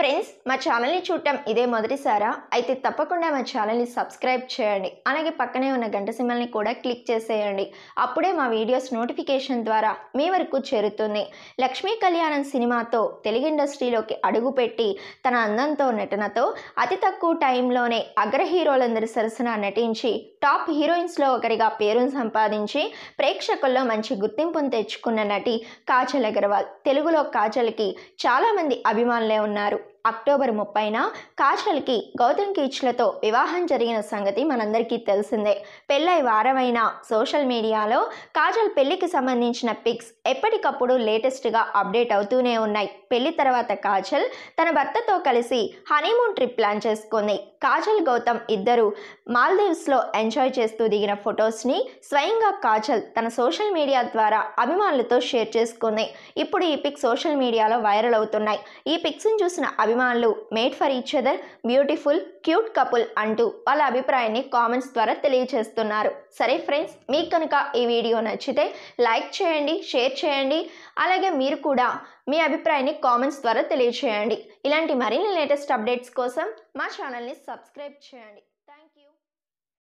friends మా ఛానల్ని చూడటం ఇదే మొదటిసారా అయితే తప్పకుండా మా ఛానల్ని సబ్స్క్రైబ్ చేయండి అలాగే పక్కనే ఉన్న గంట సిమ్మల్ని కూడా క్లిక్ చేసేయండి అప్పుడే మా వీడియోస్ నోటిఫికేషన్ ద్వారా మీ వరకు చేరుతుంది లక్ష్మీ కళ్యాణం సినిమాతో తెలుగు ఇండస్ట్రీలోకి అడుగుపెట్టి తన అందంతో నటనతో అతి తక్కువ టైంలోనే అగ్ర హీరోలందరి సరసన నటించి టాప్ హీరోయిన్స్లో ఒకరిగా పేరును సంపాదించి ప్రేక్షకుల్లో మంచి గుర్తింపును తెచ్చుకున్న నటి కాజల్ అగర్వాల్ తెలుగులో కాజల్కి చాలామంది అభిమానులే ఉన్నారు అక్టోబర్ ముప్పైన కాజల్కి గౌతమ్ కీచ్లతో వివాహం జరిగిన సంగతి మనందరికీ తెలిసిందే పెళ్ళై వారమైన సోషల్ మీడియాలో కాజల్ పెళ్లికి సంబంధించిన పిక్స్ ఎప్పటికప్పుడు లేటెస్ట్గా అప్డేట్ అవుతూనే ఉన్నాయి పెళ్లి తర్వాత కాజల్ తన భర్తతో కలిసి హనీమూన్ ట్రిప్ ప్లాన్ చేసుకుంది కాజల్ గౌతమ్ ఇద్దరు మాల్దీవ్స్లో ఎంజాయ్ చేస్తూ దిగిన ఫొటోస్ని స్వయంగా కాజల్ తన సోషల్ మీడియా ద్వారా అభిమానులతో షేర్ చేసుకుంది ఇప్పుడు ఈ పిక్ సోషల్ మీడియాలో వైరల్ అవుతున్నాయి ఈ పిక్స్ని చూసిన అభిమానులు made for each other beautiful cute couple అంటూ వాళ్ళ అభిప్రాయాన్ని కామెంట్స్ ద్వారా తెలియజేస్తున్నారు సరే ఫ్రెండ్స్ మీకు కనుక ఈ వీడియో నచ్చితే లైక్ చేయండి షేర్ చేయండి అలాగే మీరు కూడా మీ అభిప్రాయాన్ని కామెంట్స్ ద్వారా తెలియజేయండి ఇలాంటి మరిన్ని లేటెస్ట్ అప్డేట్స్ కోసం మా ఛానల్ని సబ్స్క్రైబ్ చేయండి థ్యాంక్ యూ